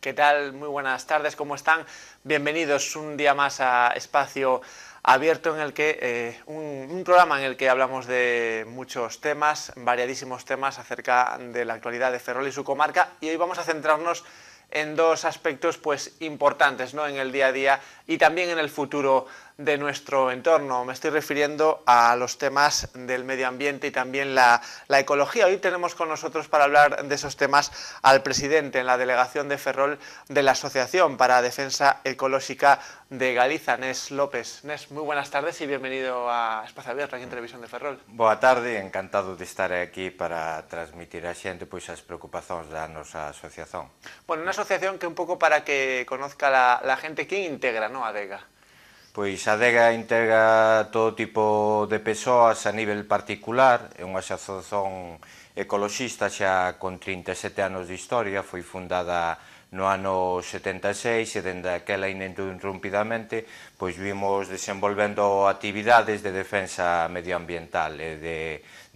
¿Qué tal? Muy buenas tardes, ¿cómo están? Bienvenidos un día más a Espacio Abierto, en el que eh, un, programa en el que hablamos de muchos temas, variadísimos temas acerca de la actualidad de Ferrol y su comarca, y hoy vamos a centrarnos en dos aspectos pues importantes ¿no? en el día a día y también en el futuro de nuestro entorno. Me estoy refiriendo a los temas del medio ambiente y también la, la, ecología. Hoy tenemos con nosotros para hablar de esos temas al presidente en la delegación de Ferrol de la Asociación para Defensa Ecológica de Galiza, Nes López. Nes, muy buenas tardes y bienvenido a Espacio Abierto aquí en Televisión de Ferrol. Boa tarde, encantado de estar aquí para transmitir a xente pois as preocupaciones da nuestra asociación. Bueno, una asociación que un poco para que conozca la, la gente, ¿quién integra no, a DEGA? Pois Adega integra todo tipo de persoas a nivel particular, é unha asociación ecoloxista xa con 37 anos de historia, foi fundada no ano 76 e dende aquela ininterrumpidamente pois vimos desenvolvendo actividades de defensa medioambiental e de,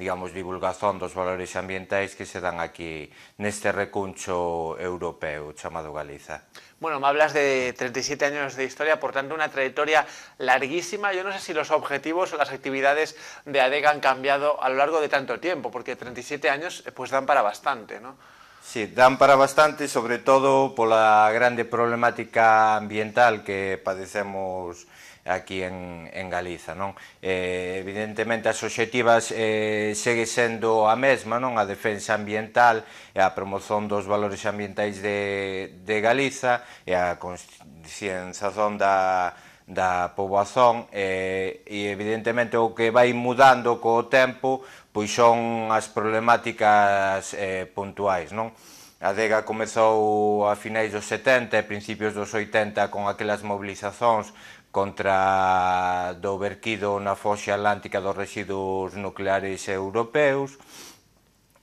digamos, divulgazón dos valores ambientais que se dan aquí neste recuncho europeo chamado Galiza. Bueno, me hablas de 37 años de historia, por tanto una trayectoria larguísima. Yo no sé si los objetivos o las actividades de ADEGA han cambiado a lo largo de tanto tiempo, porque 37 años eh, pues dan para bastante, ¿no? Sí, dan para bastante, sobre todo pola grande problemática ambiental que padecemos aquí en, en Galiza, non? Eh, evidentemente as obxectivas eh, segue sendo a mesma, non? A defensa ambiental e a promoción dos valores ambientais de, de Galiza e a conscienciazón da, da poboazón e, e evidentemente o que vai mudando co tempo pois son as problemáticas eh, puntuais, non? A Dega comezou a finais dos 70 e principios dos 80 con aquelas mobilizacións contra do verquido na foxa atlántica dos residuos nucleares europeus,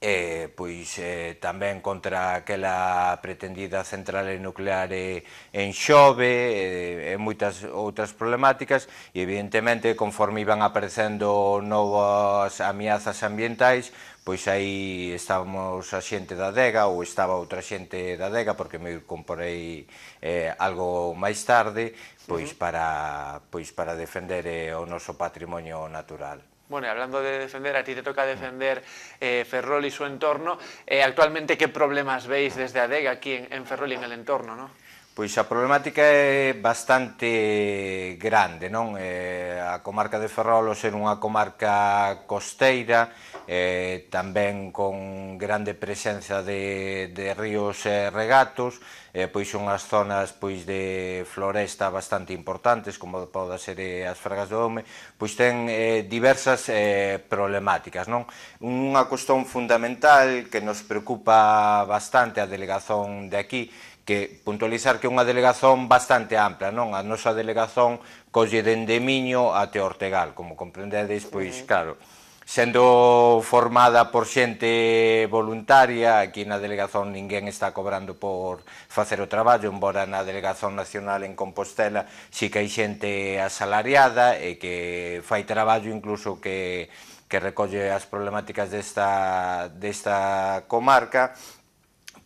eh, pois eh, tamén contra aquela pretendida central nuclear eh, en Xove eh, e moitas outras problemáticas e evidentemente conforme iban aparecendo novas ameazas ambientais pois aí estábamos a xente da Dega ou estaba outra xente da Dega porque me comprei eh, algo máis tarde pois para, pois para defender eh, o noso patrimonio natural. Bueno, y hablando de defender, a ti te toca defender eh, Ferrol y su entorno. Eh, actualmente, ¿qué problemas veis desde Adega aquí en, en Ferrol y en el entorno? ¿no? Pois a problemática é bastante grande, non? Eh, a comarca de Ferrol, ser unha comarca costeira, eh, tamén con grande presenza de, de ríos e regatos, eh, pois unhas zonas pois de floresta bastante importantes, como poda ser eh, as Fragas do Home, pois ten eh, diversas eh, problemáticas, non? Unha cuestión fundamental que nos preocupa bastante a delegazón de aquí que puntualizar que é unha delegazón bastante ampla, non? A nosa delegazón colle dende Miño até Ortegal, como comprendedes, pois claro, sendo formada por xente voluntaria, aquí na delegazón ninguén está cobrando por facer o traballo, embora na delegazón nacional en Compostela si que hai xente asalariada e que fai traballo incluso que que recolle as problemáticas desta, desta comarca,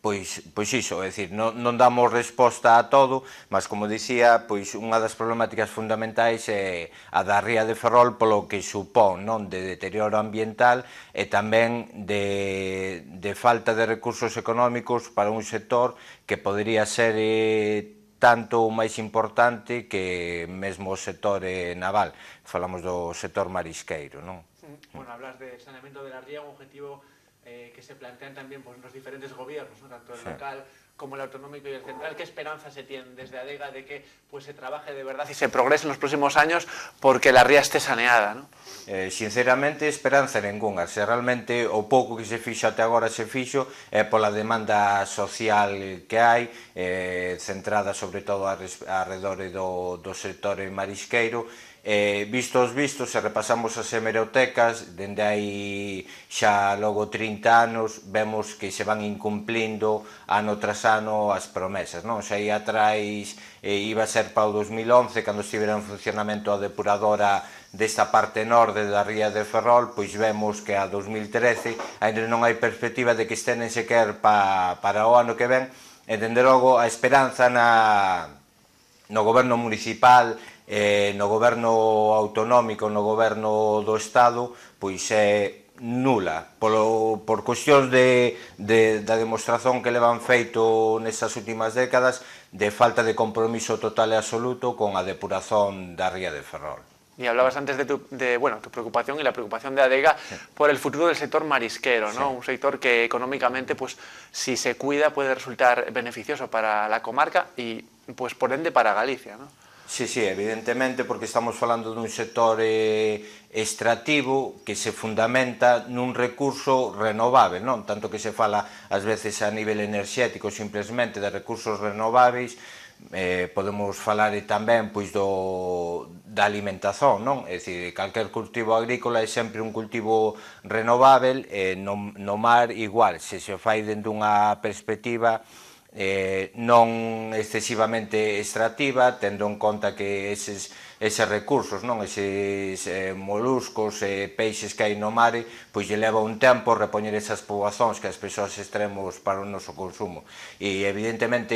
pois, pois iso, é dicir, non, non damos resposta a todo, mas como dicía, pois unha das problemáticas fundamentais é a da ría de Ferrol polo que supón non de deterioro ambiental e tamén de, de falta de recursos económicos para un sector que podría ser eh, tanto ou máis importante que mesmo o sector eh, naval. Falamos do sector marisqueiro, non? Bueno, hablas de saneamento de la ría, un objetivo eh, que se plantean también pues, los diferentes gobiernos, ¿no? tanto el sí. local como el autonómico y el central, ¿qué esperanza se tiene desde ADEGA de que pues, se trabaje de verdad y se progrese en los próximos años porque la ría esté saneada? ¿no? Eh, sinceramente, esperanza ninguna. Se realmente o pouco que se fixo até agora se fixo é eh, pola demanda social que hai, eh, centrada sobre todo alrededor do, do sector marisqueiro, Eh, vistos vistos, se repasamos as hemerotecas, dende hai xa logo 30 anos, vemos que se van incumplindo ano tras ano as promesas. Non? Xa aí atrás eh, iba a ser para o 2011, cando estivera en funcionamento a depuradora desta parte norte da ría de Ferrol, pois vemos que a 2013 ainda non hai perspectiva de que estén en sequer pa, para o ano que ven, e dende logo a esperanza na, no goberno municipal eh, no goberno autonómico, no goberno do Estado, pois é nula. Polo, por cuestións de, de, da demostración que levan feito nesas últimas décadas de falta de compromiso total e absoluto con a depuración da ría de Ferrol. Y hablabas antes de tu, de, bueno, tu preocupación y la preocupación de ADEGA sí. por el futuro del sector marisquero, ¿no? Sí. Un sector que económicamente, pues, si se cuida, puede resultar beneficioso para la comarca y, pues, por ende, para Galicia, ¿no? Sí, sí, evidentemente, porque estamos falando dun sector eh, extrativo que se fundamenta nun recurso renovable, non? Tanto que se fala ás veces a nivel enerxético simplemente de recursos renováveis, eh, podemos falar tamén pois do, da alimentación, non? É dicir, calquer cultivo agrícola é sempre un cultivo renovável, eh, no, no mar igual, se se fai dentro dunha perspectiva eh, non excesivamente extractiva, tendo en conta que eses, eses recursos, non eses eh, moluscos e eh, peixes que hai no mare, pois lle leva un tempo repoñer esas poboazóns que as persoas extremos para o noso consumo. E evidentemente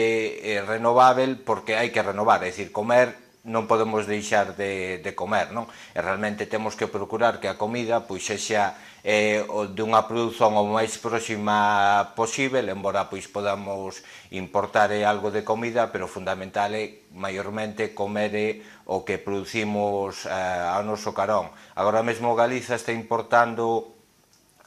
é renovável porque hai que renovar, é dicir, comer non podemos deixar de, de comer, non? E realmente temos que procurar que a comida pois sexa eh, de unha produción o máis próxima posible, embora pois podamos importar eh, algo de comida, pero fundamental é maiormente comer eh, o que producimos eh, ao noso carón. Agora mesmo Galiza está importando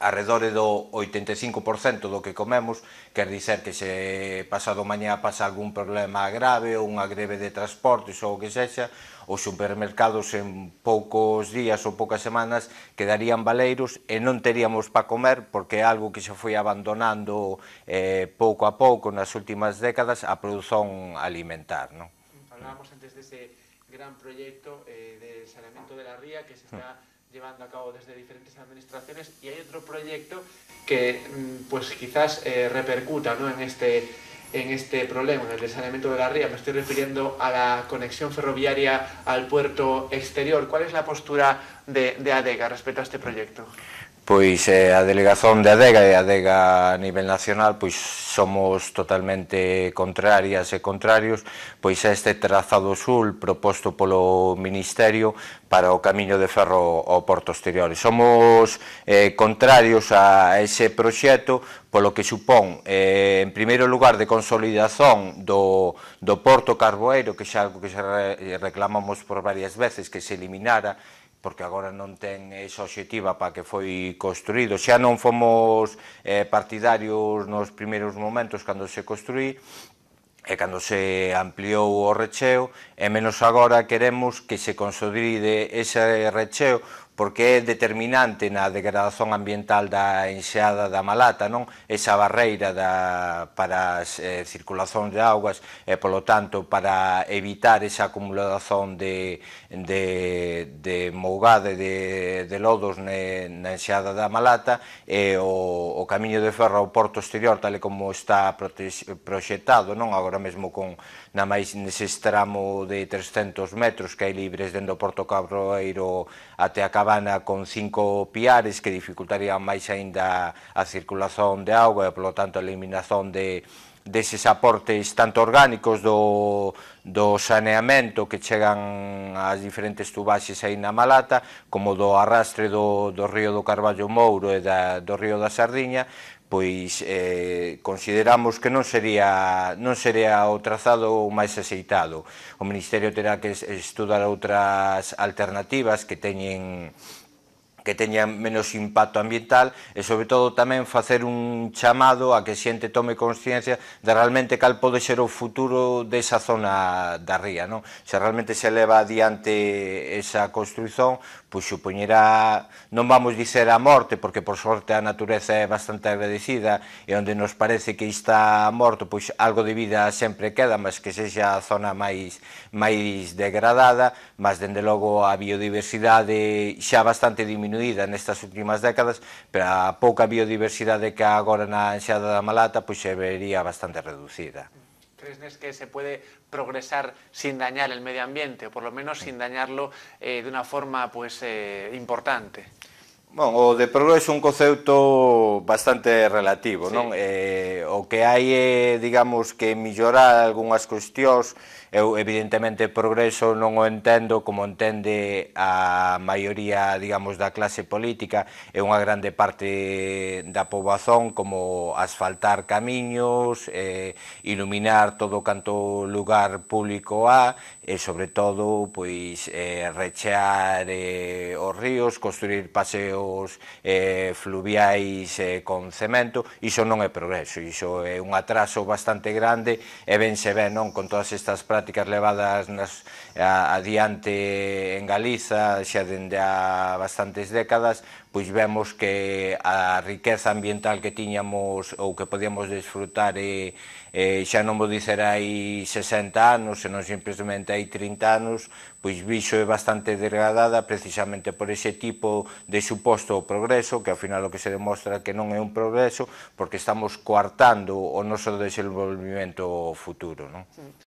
arredore do 85% do que comemos, quer dizer que se pasado mañá pasa algún problema grave ou unha greve de transportes ou o que sexa, os supermercados en poucos días ou poucas semanas quedarían baleiros e non teríamos para comer porque é algo que se foi abandonando eh, pouco a pouco nas últimas décadas a produción alimentar. Non? Falábamos antes dese gran proxecto eh, de saneamento de la ría que se está... llevando a cabo desde diferentes administraciones y hay otro proyecto que mm, pues quizás eh, repercuta ¿no? en, este, en este problema, en el saneamiento de la ría. Me estoy refiriendo a la conexión ferroviaria al puerto exterior. ¿Cuál es la postura de, de ADEGA respecto a este proyecto? pois eh, a delegación de ADEGA e ADEGA a nivel nacional pois somos totalmente contrarias e contrarios pois a este trazado sul proposto polo Ministerio para o camiño de ferro ao porto exterior. Somos eh, contrarios a ese proxecto polo que supón, eh, en primeiro lugar, de consolidación do, do porto carboeiro, que xa algo que xa reclamamos por varias veces que se eliminara, porque agora non ten esa objetiva para que foi construído. Xa non fomos eh, partidarios nos primeiros momentos cando se construí, e cando se ampliou o recheo, e menos agora queremos que se consolide ese recheo porque é determinante na degradación ambiental da enxeada da Malata, non? Esa barreira da, para a eh, circulación de augas e, polo tanto, para evitar esa acumulación de, de, de mougade de, de lodos ne, na enxeada da Malata e o, o camiño de ferro ao porto exterior, tal como está proxectado, non? Agora mesmo con na máis nese tramo de 300 metros que hai libres dentro do Porto Cabroeiro até a Cabana con cinco piares que dificultarían máis aínda a circulación de auga e, polo tanto, a eliminación de, deses aportes tanto orgánicos do, do saneamento que chegan ás diferentes tubaxes aí na Malata, como do arrastre do, do río do Carballo Mouro e da, do río da Sardiña, pois eh, consideramos que non sería, non sería o trazado máis aceitado. O Ministerio terá que estudar outras alternativas que teñen que teñan menos impacto ambiental e sobre todo tamén facer un chamado a que xente tome consciencia de realmente cal pode ser o futuro desa zona da ría, non? Se realmente se leva adiante esa construción, pois supoñerá, non vamos dicer a morte, porque por sorte a natureza é bastante agradecida e onde nos parece que está morto, pois algo de vida sempre queda, mas que sexa a zona máis máis degradada, mas dende logo a biodiversidade xa bastante diminuída diminuída nestas últimas décadas, pero a pouca biodiversidade que há agora na enxada da Malata pois se vería bastante reducida. ¿Crees Nes, que se puede progresar sin dañar el medio ambiente, o por lo menos sin dañarlo eh, de una forma pues, eh, importante? Bon, o de progreso é un concepto bastante relativo, sí. non? Eh, o que hai é, digamos, que millorar algunhas cuestións. Eu, evidentemente, progreso non o entendo como entende a maioría, digamos, da clase política. É unha grande parte da poboazón como asfaltar camiños, eh, iluminar todo canto lugar público há, e sobre todo pois eh, rechear eh, os ríos, construir paseos eh, fluviais eh, con cemento, iso non é progreso, iso é un atraso bastante grande e ben se ve, non con todas estas prácticas levadas nas, a, adiante en Galiza xa dende a bastantes décadas, pois vemos que a riqueza ambiental que tiñamos ou que podíamos desfrutar e, eh, e eh, xa non vou dicer hai 60 anos, senón simplemente hai 30 anos, pois vixo é bastante degradada precisamente por ese tipo de suposto progreso, que ao final o que se demostra que non é un progreso, porque estamos coartando o noso desenvolvimento futuro. Non? Sí.